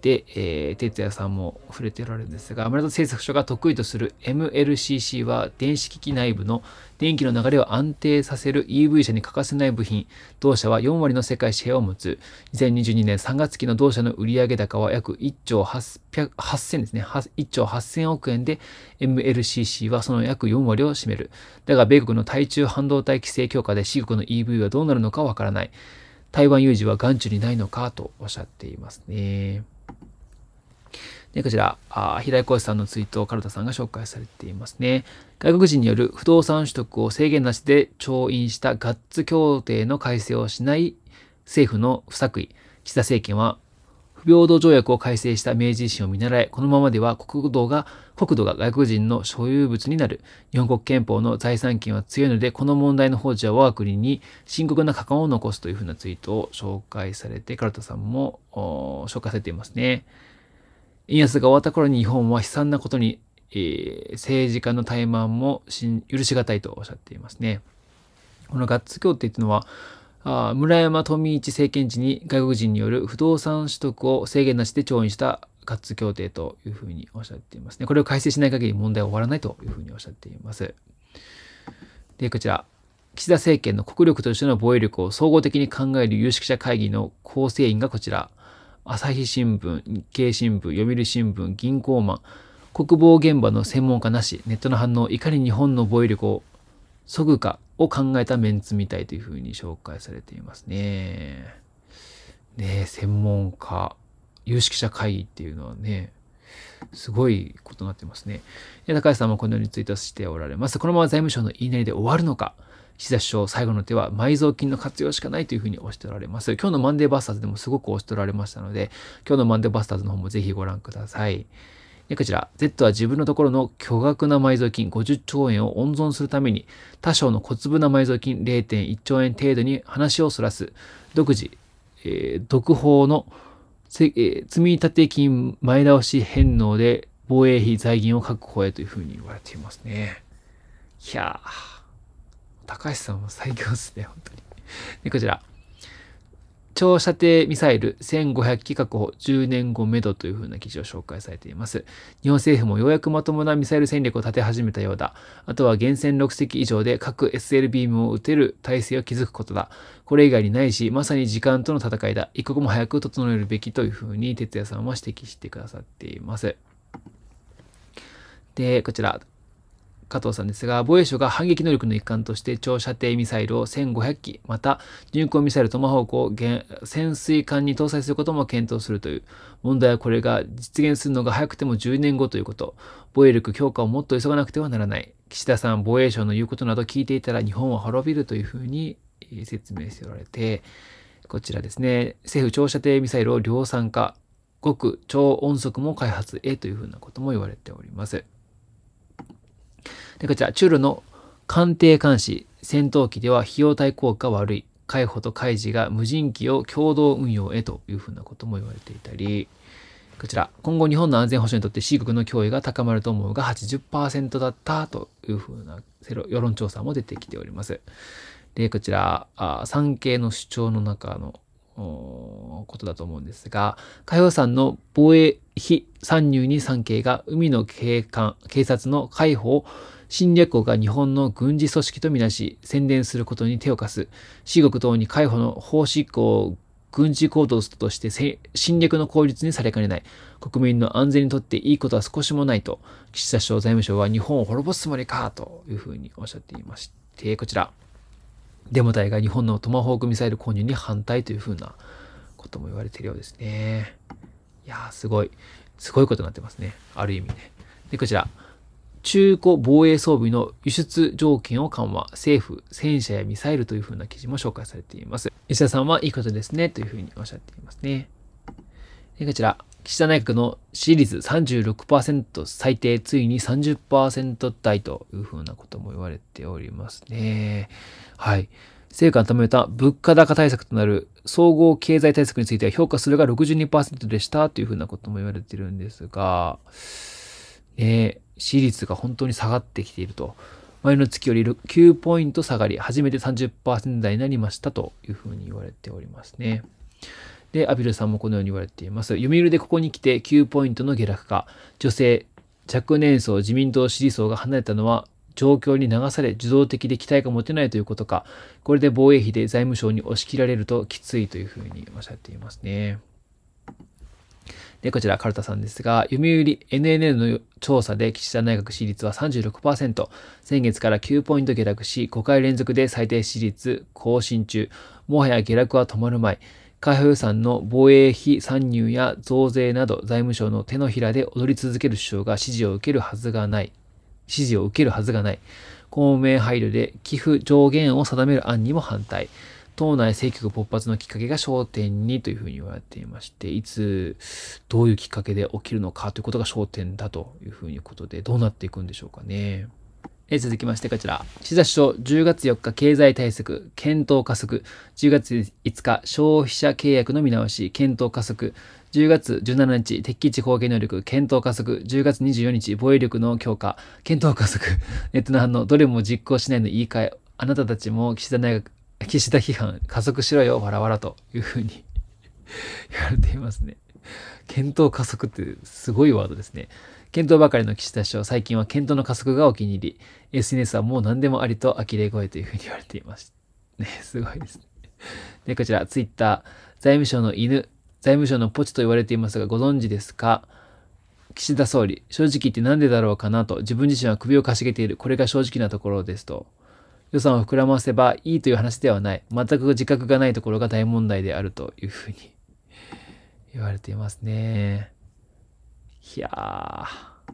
で、えー、哲也さんも触れてられるんですが、アメリカ製作所が得意とする MLCC は、電子機器内部の電気の流れを安定させる EV 車に欠かせない部品、同社は4割の世界シェアを持つ。2022年3月期の同社の売上高は約1兆800 8 0ですね。1兆8000億円で、MLCC はその約4割を占める。だが、米国の対中半導体規制強化で、四国の EV はどうなるのかわからない。台湾有事は眼中にないのかとおっしゃっていますね。で、こちら、あ平井浩さんのツイートをカルタさんが紹介されていますね。外国人による不動産取得を制限なしで調印したガッツ協定の改正をしない政府の不作為。岸田政権は不平等条約を改正した明治維新を見習い、このままでは国土が、国土が外国人の所有物になる。日本国憲法の財産権は強いので、この問題の放置は我が国に深刻な禍根を残すというふうなツイートを紹介されて、唐田さんも紹介されていますね。円安が終わった頃に日本は悲惨なことに、えー、政治家の怠慢も許し難いとおっしゃっていますね。このガッツ協定というのは、あ村山富一政権時に外国人による不動産取得を制限なしで調印したガッツ協定というふうにおっしゃっていますね。これを改正しない限り問題は終わらないというふうにおっしゃっています。で、こちら。岸田政権の国力としての防衛力を総合的に考える有識者会議の構成員がこちら、朝日新聞、日経新聞、読売新聞、銀行マン、国防現場の専門家なし、ネットの反応、いかに日本の防衛力を削ぐかを考えたメンツみたいというふうに紹介されていますね。ね専門家、有識者会議っていうのはね、すごいことになってますね。高橋さんもこのようにツイートしておられます。このまま財務省の言いなりで終わるのか岸田首相最後の手は埋蔵金の活用しかないというふうに推しておられます。今日のマンデーバスターズでもすごく推しておられましたので、今日のマンデーバスターズの方もぜひご覧ください。で、こちら、Z は自分のところの巨額な埋蔵金50兆円を温存するために、他省の小粒な埋蔵金0.1兆円程度に話をそらす、独自、えー、独法の、えー、積立金前倒し返納で防衛費財源を確保へというふうに言われていますね。いやー。高橋さんも最強っすね、本当に。で、こちら。長射程ミサイル1500機確保10年後メドというふうな記事を紹介されています。日本政府もようやくまともなミサイル戦略を立て始めたようだ。あとは源泉6隻以上で各 SL ビームを撃てる体制を築くことだ。これ以外にないし、まさに時間との戦いだ。一刻も早く整えるべきというふうに哲也さんは指摘してくださっています。で、こちら、加藤さんですが、防衛省が反撃能力の一環として長射程ミサイルを1500機、また巡航ミサイルトマホークを潜水艦に搭載することも検討するという。問題はこれが実現するのが早くても10年後ということ。防衛力強化をもっと急がなくてはならない。岸田さん、防衛省の言うことなど聞いていたら日本は滅びるというふうに説明しておられて、こちらですね、政府長射程ミサイルを量産化、極超音速も開発へというふうなことも言われております。で、こちら、チュルの艦艇監視、戦闘機では費用対効果悪い。海保と海事が無人機を共同運用へというふうなことも言われていたり、こちら、今後日本の安全保障にとって C 国の脅威が高まると思うが80%だったというふうな世論調査も出てきております。で、こちら、産経の主張の中のことだと思うんですが、海保さんの防衛費参入に産経が海の警官、警察の海保を侵略国が日本の軍事組織とみなし、宣伝することに手を貸す。四国等に解放の法執行を軍事行動として侵略の効率にされかねない。国民の安全にとっていいことは少しもないと、岸田首相財務省は日本を滅ぼすつもりかというふうにおっしゃっていまして、こちら。デモ隊が日本のトマホークミサイル購入に反対というふうなことも言われているようですね。いやー、すごい。すごいことになってますね。ある意味ね。で、こちら。中古防衛装備の輸出条件を緩和、政府、戦車やミサイルというふうな記事も紹介されています。石田さんはいいことですね、というふうにおっしゃっていますね。でこちら、岸田内閣の支持率36%最低、ついに30%台というふうなことも言われておりますね。はい。成果をめた物価高対策となる総合経済対策については評価するが62%でしたというふうなことも言われてるんですが、ね、支持率が本当に下がってきていると。前の月より9ポイント下がり、初めて30%台になりましたというふうに言われておりますね。で、アビルさんもこのように言われています。読売でここに来て9ポイントの下落か。女性、若年層、自民党支持層が離れたのは状況に流され受動的で期待が持てないということか、これで防衛費で財務省に押し切られるときついというふうにおっしゃっていますね。で、こちら、カルタさんですが、読売 NNN の調査で岸田内閣支持率は36%、先月から9ポイント下落し、5回連続で最低支持率更新中、もはや下落は止まる前。海開予算の防衛費参入や増税など財務省の手のひらで踊り続ける首相が支持を受けるはずがない。支持を受けるはずがない。公明配慮で寄付上限を定める案にも反対。党内政局勃発のきっかけが焦点にというふうに言われていまして、いつ、どういうきっかけで起きるのかということが焦点だというふうにことで、どうなっていくんでしょうかね。え続きましてこちら。岸田首相、10月4日経済対策、検討加速。10月5日消費者契約の見直し、検討加速。10月17日敵基地攻撃能力、検討加速。10月24日防衛力の強化、検討加速。ネットの反応、どれも実行しないの言い換え。あなたたちも岸田内閣、岸田批判、加速しろよ、わらわらというふうに 言われていますね。検討加速ってすごいワードですね。検討ばかりの岸田首相、最近は検討の加速がお気に入り、SNS はもう何でもありと呆れ声というふうに 言われています。ね、すごいですね。で、こちら、ツイッター、財務省の犬、財務省のポチと言われていますが、ご存知ですか岸田総理、正直言って何でだろうかなと、自分自身は首をかしげている、これが正直なところですと。予算を膨らませばいいという話ではない。全く自覚がないところが大問題であるというふうに 言われていますね。いやー。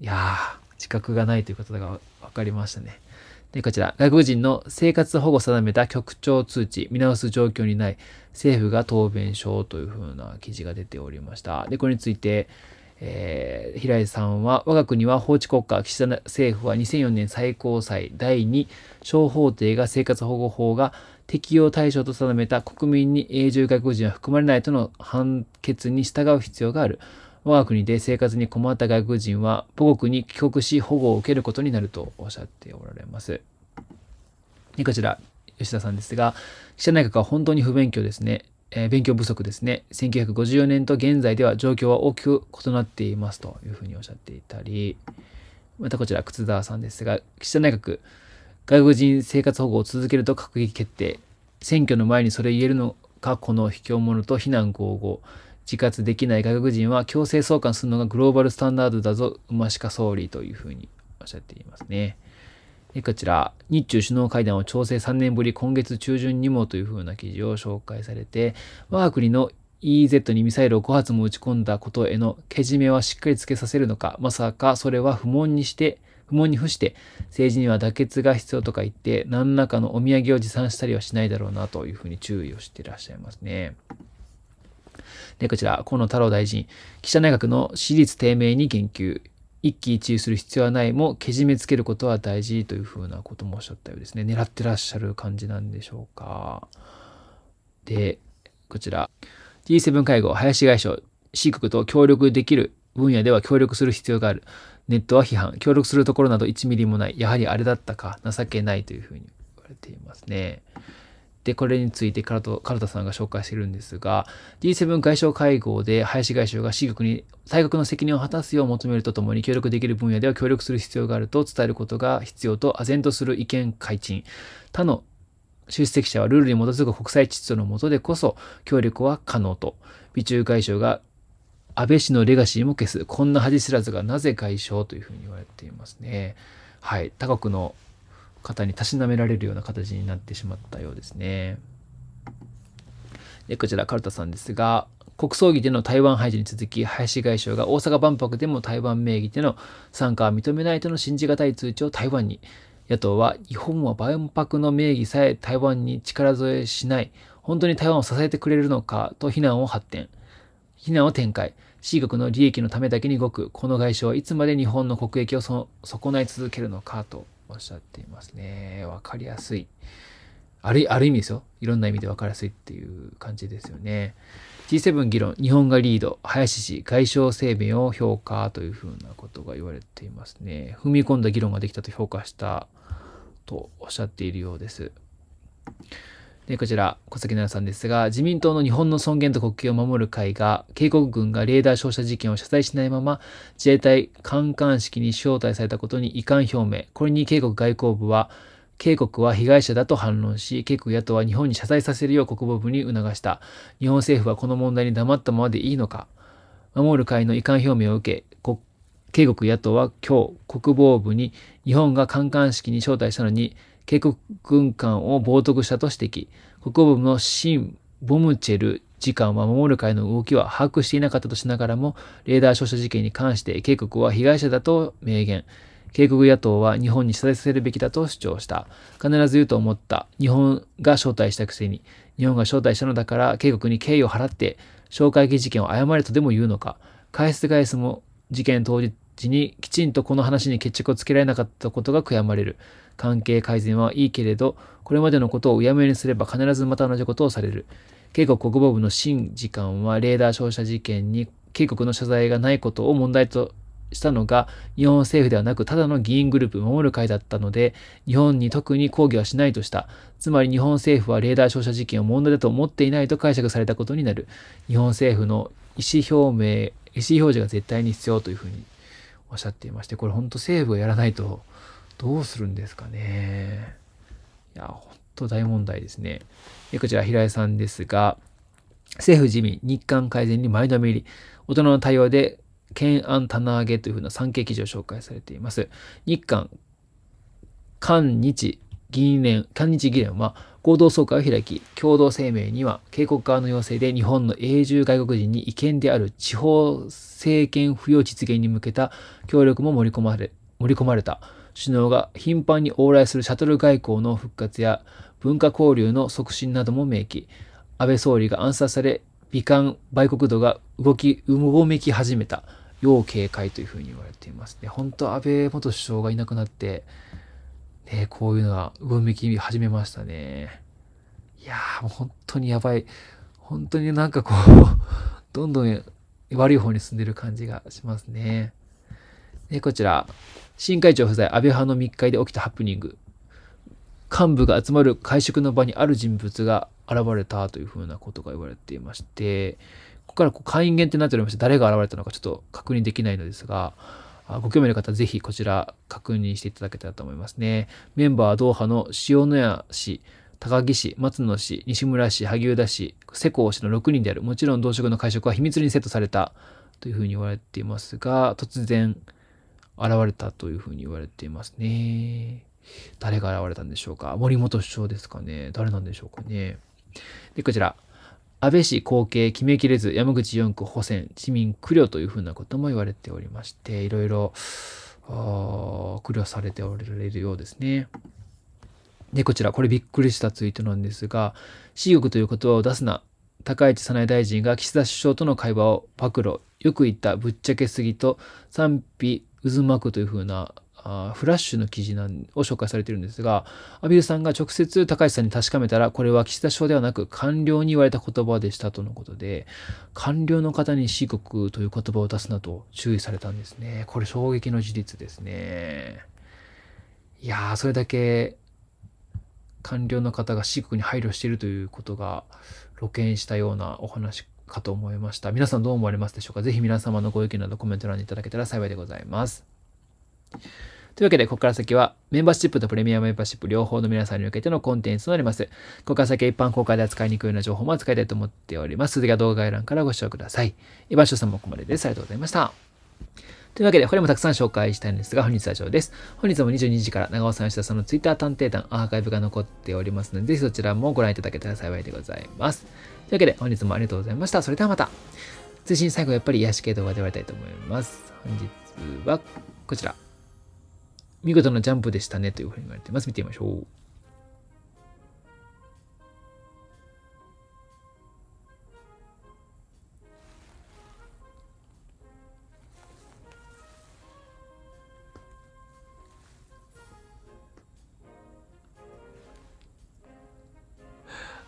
いやー、自覚がないということが分かりましたね。で、こちら、外国人の生活保護を定めた局長通知、見直す状況にない、政府が答弁書というふうな記事が出ておりました。で、これについて、えー、平井さんは、我が国は法治国家、岸田政府は2004年最高裁第2小法廷が生活保護法が適用対象と定めた国民に永住外国人は含まれないとの判決に従う必要がある。我が国で生活に困った外国人は母国に帰国し保護を受けることになるとおっしゃっておられます。こちら、吉田さんですが、記者内閣は本当に不勉強ですね。えー、勉強不足ですね。1954年と現在では状況は大きく異なっていますというふうにおっしゃっていたり、またこちら、靴沢さんですが、岸田内閣、外国人生活保護を続けると閣議決定。選挙の前にそれ言えるのか、この卑怯者と非難合合。自活できない外国人は強制送還するのがグローバルスタンダードだぞ、馬鹿総理というふうにおっしゃっていますね。こちら、日中首脳会談を調整3年ぶり今月中旬にもというふうな記事を紹介されて、我が国の EEZ にミサイルを5発も撃ち込んだことへのけじめはしっかりつけさせるのか、まさかそれは不問にして、不問に付して、政治には妥結が必要とか言って、何らかのお土産を持参したりはしないだろうなというふうに注意をしていらっしゃいますね。で、こちら、河野太郎大臣、記者内閣の私立低迷に言及。一喜一憂する必要はないもけじめつけることは大事というふうなこともおっしゃったようですね狙ってらっしゃる感じなんでしょうかでこちら G7 会合林外相 C 国と協力できる分野では協力する必要があるネットは批判協力するところなど1ミリもないやはりあれだったか情けないというふうに言われていますね。で、これについてカルトカルタさんが紹介してるんですが、G7 外相会合で林外相が私国に大国の責任を果たすよう求めるとともに協力できる分野では協力する必要があると伝えることが必要と唖然とする意見開陳。他の出席者はルールに基づく国際秩序の下でこそ協力は可能と。美中外相が安倍氏のレガシーも消す。こんな恥知らずがなぜ外相というふうに言われていますね。はい。他国の方にたしなめられるような形になってしまったようですね。で、こちら、カルタさんですが、国葬儀での台湾排除に続き、林外相が大阪万博でも台湾名義での参加は認めないとの信じがたい通知を台湾に。野党は、日本は万博の名義さえ台湾に力添えしない。本当に台湾を支えてくれるのかと非難を発展。非難を展開。C 国の利益のためだけに動く。この外相はいつまで日本の国益を損ない続けるのかと。おっしゃっていますね。わかりやすい。あるある意味ですよ。いろんな意味で分かりやすいっていう感じですよね。G7 議論、日本がリード、林氏、外相声明を評価というふうなことが言われていますね。踏み込んだ議論ができたと評価したとおっしゃっているようです。で、こちら、小崎奈々さんですが、自民党の日本の尊厳と国権を守る会が、警告軍がレーダー照射事件を謝罪しないまま、自衛隊観艦式に招待されたことに遺憾表明。これに警告外交部は、警告は被害者だと反論し、警告野党は日本に謝罪させるよう国防部に促した。日本政府はこの問題に黙ったままでいいのか。守る会の遺憾表明を受け、警告野党は今日、国防部に日本が観艦式に招待したのに、警国軍艦を冒涜したと指摘。国防部のシン・ボムチェル次官は守る会の動きは把握していなかったとしながらも、レーダー照射事件に関して警告は被害者だと明言。警告野党は日本に示させるべきだと主張した。必ず言うと思った。日本が招待したくせに。日本が招待したのだから、警告に敬意を払って、紹介機事件を誤れとでも言うのか。返す返すも事件当日にきちんとこの話に決着をつけられなかったことが悔やまれる。関係改善はいいけれど、これまでのことをうやむやにすれば必ずまた同じことをされる。警告国防部の新次官はレーダー照射事件に警告の謝罪がないことを問題としたのが日本政府ではなくただの議員グループ守る会だったので日本に特に抗議はしないとしたつまり日本政府はレーダー照射事件を問題だと思っていないと解釈されたことになる日本政府の意思表明意思表示が絶対に必要というふうにおっしゃっていましてこれ本当政府がやらないとどうするんですかね。いや、ほんと大問題ですね。でこちら、平井さんですが、政府自民、日韓改善に前のめり、大人の対話で懸案棚上げというふうな産経記事を紹介されています。日韓、韓日議連、韓日議連は合同総会を開き、共同声明には、警告側の要請で日本の永住外国人に違憲である地方政権不要実現に向けた協力も盛り込まれ、盛り込まれた首脳が頻繁に往来するシャトル外交の復活や文化交流の促進なども明記。安倍総理が暗殺され、美観売国度が動き、うごめき始めた。要警戒というふうに言われていますね。本当安倍元首相がいなくなって、ね、こういうのがうごめき始めましたね。いやー、もう本当にやばい。本当になんかこうどんどん悪い方に進んでる感じがしますね。で、こちら、新会長不在、安倍派の密会で起きたハプニング。幹部が集まる会食の場にある人物が現れたというふうなことが言われていまして、ここからこう会員限定になっておりまして、誰が現れたのかちょっと確認できないのですが、ご興味の方はぜひこちら確認していただけたらと思いますね。メンバーはドーハの塩谷氏、高木市、松野市、西村市、萩生田市、世耕市の6人である。もちろん同職の会食は秘密にセットされたというふうに言われていますが、突然、現れたというふうに言われていますね。誰が現れたんでしょうか森本首相ですかね誰なんでしょうかねで、こちら。安倍氏後継決めきれず、山口4区補選、自民苦慮というふうなことも言われておりまして、いろいろ苦慮されておられるようですね。で、こちら、これびっくりしたツイートなんですが、私欲という言葉を出すな、高市早苗大臣が岸田首相との会話を暴露、よく言ったぶっちゃけすぎと賛否渦巻くというふうなあフラッシュの記事なんを紹介されているんですが、アビルさんが直接高橋さんに確かめたら、これは岸田省ではなく官僚に言われた言葉でしたとのことで、官僚の方に四国という言葉を出すなと注意されたんですね。これ衝撃の事実ですね。いやー、それだけ官僚の方が四国に配慮しているということが露見したようなお話かと思いました。皆さんどう思われますでしょうかぜひ皆様のご意見などコメント欄にいただけたら幸いでございます。というわけで、ここから先はメンバーシップとプレミアムメンバーシップ両方の皆さんに向けてのコンテンツとなります。ここから先は一般公開で扱いにくいような情報も扱いたいと思っております。続きは動画概欄からご視聴ください。イバンシさんもここまでです。ありがとうございました。というわけで、これもたくさん紹介したいんですが、本日は以上です。本日も22時から長尾さん吉田さんの Twitter 探偵団アーカイブが残っておりますので、ぜひそちらもご覧いただけたら幸いでございます。というわけで、本日もありがとうございました。それではまた。通信最後やっぱり癒し系動画で終わりたいと思います。本日はこちら。見事なジャンプでしたねというふうに言われています。見てみましょう。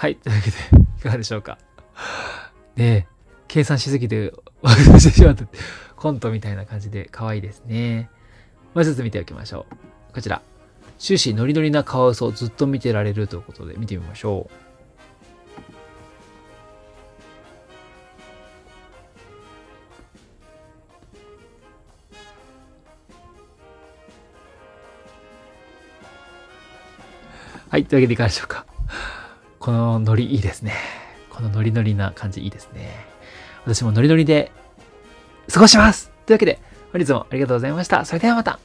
はい。というわけで、いかがでしょうか。ね計算しすぎて忘れてしまった。コントみたいな感じで可愛いですね。もう一つ見ておきましょう。こちら。終始ノリノリなカワウソをずっと見てられるということで見てみましょう。はい。というわけでいかがでしょうか。このノリいいですね。このノリノリな感じいいですね。私もノリノリで過ごしますというわけで、本日もありがとうございました。それではまた。